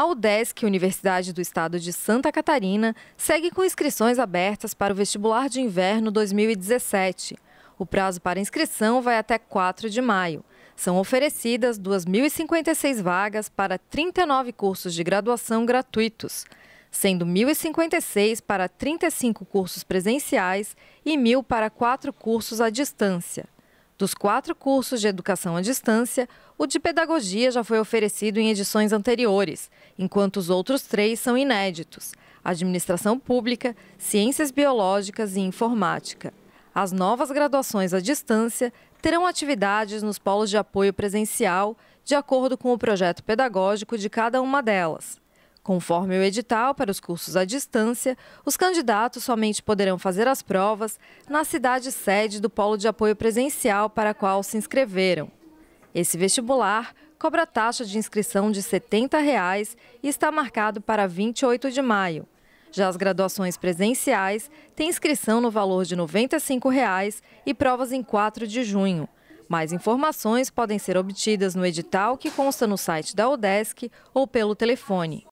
A UDESC, Universidade do Estado de Santa Catarina, segue com inscrições abertas para o vestibular de inverno 2017. O prazo para inscrição vai até 4 de maio. São oferecidas 2.056 vagas para 39 cursos de graduação gratuitos, sendo 1.056 para 35 cursos presenciais e 1.000 para 4 cursos à distância. Dos quatro cursos de educação à distância, o de pedagogia já foi oferecido em edições anteriores, enquanto os outros três são inéditos: administração pública, ciências biológicas e informática. As novas graduações à distância terão atividades nos polos de apoio presencial, de acordo com o projeto pedagógico de cada uma delas. Conforme o edital para os cursos à distância, os candidatos somente poderão fazer as provas na cidade sede do polo de apoio presencial para a qual se inscreveram. Esse vestibular cobra taxa de inscrição de R$ 70 reais e está marcado para 28 de maio. Já as graduações presenciais têm inscrição no valor de R$ 95 reais e provas em 4 de junho. Mais informações podem ser obtidas no edital que consta no site da UDESC ou pelo telefone.